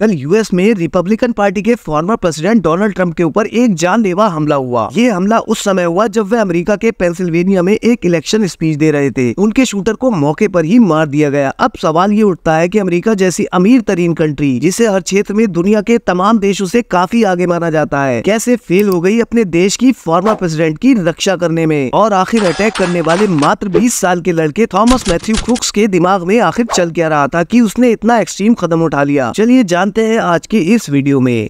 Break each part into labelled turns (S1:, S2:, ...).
S1: कल यूएस में Republican party के फॉर्मर प्रेसिडेंट डोनाल्ड ट्रंप के ऊपर एक जानलेवा हमला हुआ ये हमला उस समय हुआ जब वे अमेरिका के पेंसिल्वेनिया में एक इलेक्शन स्पीच दे रहे थे उनके शूटर को मौके पर ही मार दिया गया अब सवाल ये उठता है कि अमेरिका जैसी अमीर तरीन कंट्री जिसे हर क्षेत्र में दुनिया के तमाम देशों ऐसी काफी आगे माना जाता है कैसे फेल हो गयी अपने देश की फॉर्मर प्रेसिडेंट की रक्षा करने में और आखिर अटैक करने वाले मात्र बीस साल के लड़के थॉमस मैथ्यू क्रुक्स के दिमाग में आखिर चल क्या रहा था की उसने इतना एक्सट्रीम कदम उठा लिया चलिए जान जानते हैं आज की इस वीडियो में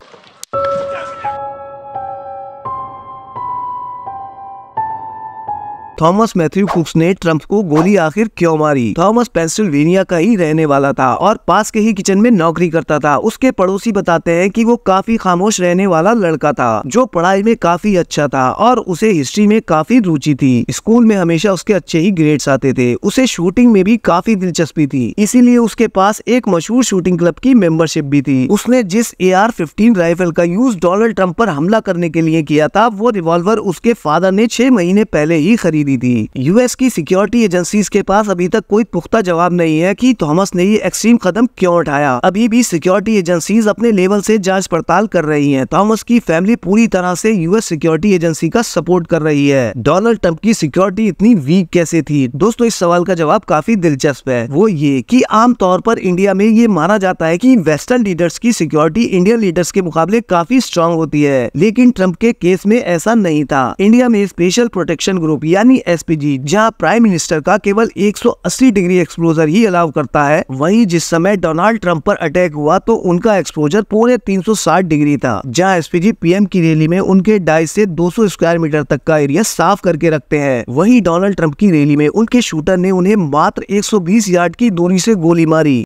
S1: थॉमस मैथ्यू कुक्स ने ट्रम्प को गोली आखिर क्यों मारी थॉमस पेंसिल्वेनिया का ही रहने वाला था और पास के ही किचन में नौकरी करता था उसके पड़ोसी बताते हैं कि वो काफी खामोश रहने वाला लड़का था जो पढ़ाई में काफी अच्छा था और उसे हिस्ट्री में काफी रुचि थी स्कूल में हमेशा उसके अच्छे ही ग्रेड्स आते थे उसे शूटिंग में भी काफी दिलचस्पी थी इसीलिए उसके पास एक मशहूर शूटिंग क्लब की मेंबरशिप भी थी उसने जिस ए आर फिफ्टीन राइफल का यूज डोनाल्ड ट्रंप पर हमला करने के लिए किया था वो रिवॉल्वर उसके फादर ने छह महीने पहले ही खरीद दी थी यूएस की सिक्योरिटी एजेंसी के पास अभी तक कोई पुख्ता जवाब नहीं है की थॉमस ने ये एक्सट्रीम कदम क्यों उठाया अभी भी सिक्योरिटी एजेंसी अपने लेवल ऐसी जाँच पड़ताल कर रही है थॉमस की फैमिली पूरी तरह ऐसी यूएस सिक्योरिटी एजेंसी का सपोर्ट कर रही है डोनाल्ड ट्रंप की सिक्योरिटी इतनी वीक कैसे थी दोस्तों इस सवाल का जवाब काफी दिलचस्प है वो ये कि आमतौर पर इंडिया में ये माना जाता है कि वेस्टर्न लीडर्स की सिक्योरिटी इंडियन लीडर्स के मुकाबले काफी स्ट्रांग होती है लेकिन ट्रंप के केस में ऐसा नहीं था इंडिया में स्पेशल प्रोटेक्शन ग्रुप यानी यानी एसपीजी जहां प्राइम मिनिस्टर का केवल 180 डिग्री एक्सपोजर ही अलाव करता है वहीं जिस समय डोनाल्ड ट्रंप पर अटैक हुआ तो उनका एक्सपोजर पूरे 360 डिग्री था जहां एसपीजी पीएम की रैली में उनके डाई से 200 स्क्वायर मीटर तक का एरिया साफ करके रखते हैं वही डोनाल्ड ट्रंप की रैली में उनके शूटर ने उन्हें मात्र एक यार्ड की दूरी ऐसी गोली मारी